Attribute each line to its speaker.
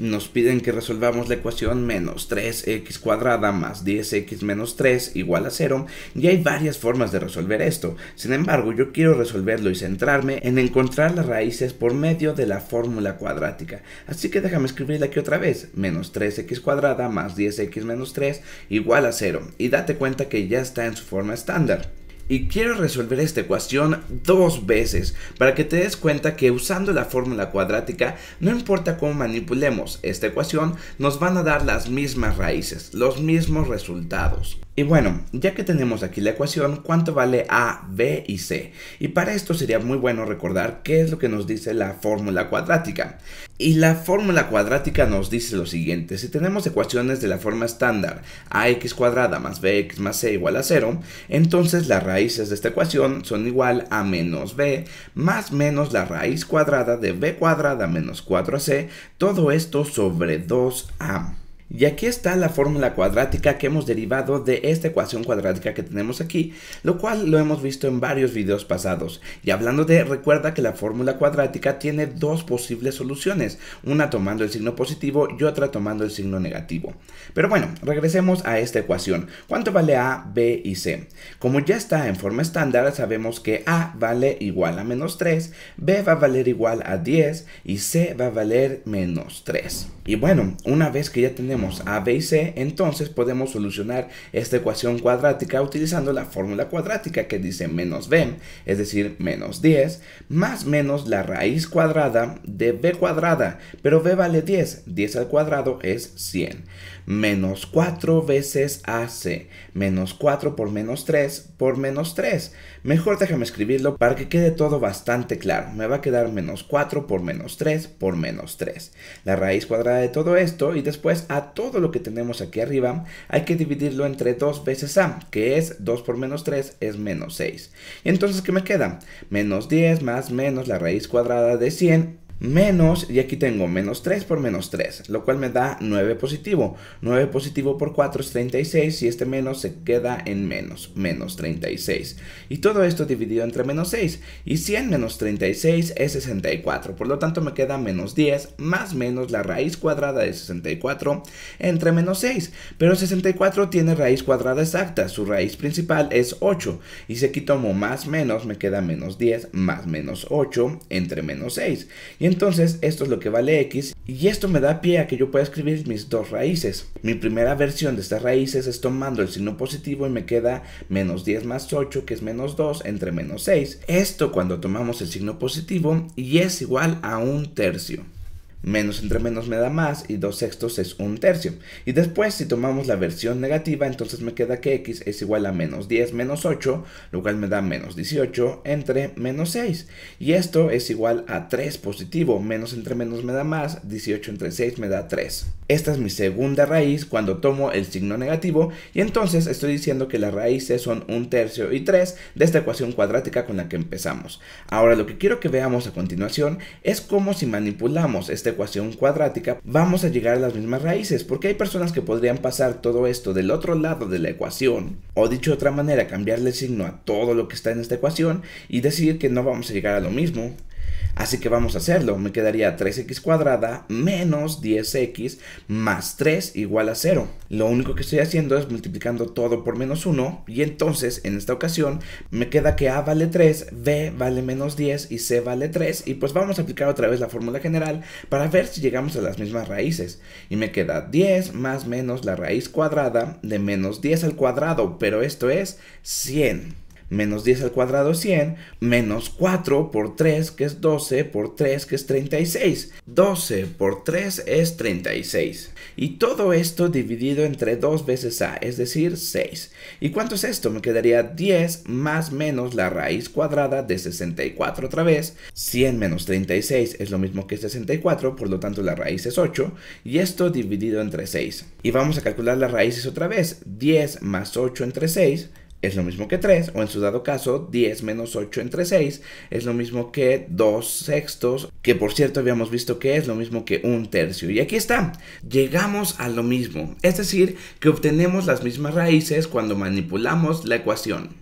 Speaker 1: nos piden que resolvamos la ecuación menos 3x cuadrada más 10x menos 3 igual a 0 y hay varias formas de resolver esto. Sin embargo, yo quiero resolverlo y centrarme en encontrar las raíces por medio de la fórmula cuadrática. Así que déjame escribirla aquí otra vez. Menos 3x cuadrada más 10x menos 3 igual a 0. Y date cuenta que ya está en su forma estándar y quiero resolver esta ecuación dos veces para que te des cuenta que usando la fórmula cuadrática no importa cómo manipulemos esta ecuación nos van a dar las mismas raíces, los mismos resultados. Y bueno, ya que tenemos aquí la ecuación, ¿cuánto vale A, B y C? Y para esto sería muy bueno recordar qué es lo que nos dice la fórmula cuadrática. Y la fórmula cuadrática nos dice lo siguiente, si tenemos ecuaciones de la forma estándar ax cuadrada más bx más c igual a 0, entonces las raíces de esta ecuación son igual a menos b más menos la raíz cuadrada de b cuadrada menos 4c, todo esto sobre 2a. Y aquí está la fórmula cuadrática que hemos derivado de esta ecuación cuadrática que tenemos aquí, lo cual lo hemos visto en varios videos pasados. Y hablando de, recuerda que la fórmula cuadrática tiene dos posibles soluciones, una tomando el signo positivo y otra tomando el signo negativo. Pero bueno, regresemos a esta ecuación. ¿Cuánto vale A, B y C? Como ya está en forma estándar, sabemos que A vale igual a menos 3, B va a valer igual a 10 y C va a valer menos 3. Y bueno, una vez que ya tenemos a, b y c, entonces podemos solucionar esta ecuación cuadrática utilizando la fórmula cuadrática que dice menos b, es decir, menos 10, más menos la raíz cuadrada de b cuadrada, pero b vale 10, 10 al cuadrado es 100, menos 4 veces ac, menos 4 por menos 3 por menos 3. Mejor déjame escribirlo para que quede todo bastante claro, me va a quedar menos 4 por menos 3 por menos 3. La raíz cuadrada de todo esto y después a todo lo que tenemos aquí arriba, hay que dividirlo entre 2 veces a, que es 2 por menos 3 es menos 6. Entonces, ¿qué me queda? Menos 10 más menos la raíz cuadrada de 100 menos, y aquí tengo menos 3 por menos 3, lo cual me da 9 positivo. 9 positivo por 4 es 36 y este menos se queda en menos, menos 36. Y todo esto dividido entre menos 6. Y 100 menos 36 es 64, por lo tanto me queda menos 10 más menos la raíz cuadrada de 64 entre menos 6. Pero 64 tiene raíz cuadrada exacta, su raíz principal es 8. Y si aquí tomo más menos me queda menos 10 más menos 8 entre menos 6. Entonces esto es lo que vale x y esto me da pie a que yo pueda escribir mis dos raíces. Mi primera versión de estas raíces es tomando el signo positivo y me queda menos 10 más 8 que es menos 2 entre menos 6. Esto cuando tomamos el signo positivo y es igual a un tercio menos entre menos me da más y 2 sextos es un tercio. Y después si tomamos la versión negativa, entonces me queda que x es igual a menos 10 menos 8, lo cual me da menos 18 entre menos 6. Y esto es igual a 3 positivo, menos entre menos me da más, 18 entre 6 me da 3. Esta es mi segunda raíz cuando tomo el signo negativo y entonces estoy diciendo que las raíces son un tercio y 3 de esta ecuación cuadrática con la que empezamos. Ahora lo que quiero que veamos a continuación es cómo si manipulamos este ecuación cuadrática, vamos a llegar a las mismas raíces, porque hay personas que podrían pasar todo esto del otro lado de la ecuación, o dicho de otra manera, cambiarle signo a todo lo que está en esta ecuación y decir que no vamos a llegar a lo mismo. Así que vamos a hacerlo. Me quedaría 3x cuadrada menos 10x más 3 igual a 0. Lo único que estoy haciendo es multiplicando todo por menos 1 y entonces en esta ocasión me queda que a vale 3, b vale menos 10 y c vale 3 y pues vamos a aplicar otra vez la fórmula general para ver si llegamos a las mismas raíces. Y me queda 10 más menos la raíz cuadrada de menos 10 al cuadrado, pero esto es 100 menos 10 al cuadrado es 100, menos 4 por 3 que es 12, por 3 que es 36. 12 por 3 es 36. Y todo esto dividido entre 2 veces a, es decir, 6. ¿Y cuánto es esto? Me quedaría 10 más menos la raíz cuadrada de 64 otra vez. 100 menos 36 es lo mismo que 64, por lo tanto la raíz es 8. Y esto dividido entre 6. Y vamos a calcular las raíces otra vez. 10 más 8 entre 6 es lo mismo que 3, o en su dado caso, 10 menos 8 entre 6 es lo mismo que 2 sextos, que por cierto habíamos visto que es lo mismo que un tercio. Y aquí está, llegamos a lo mismo, es decir, que obtenemos las mismas raíces cuando manipulamos la ecuación.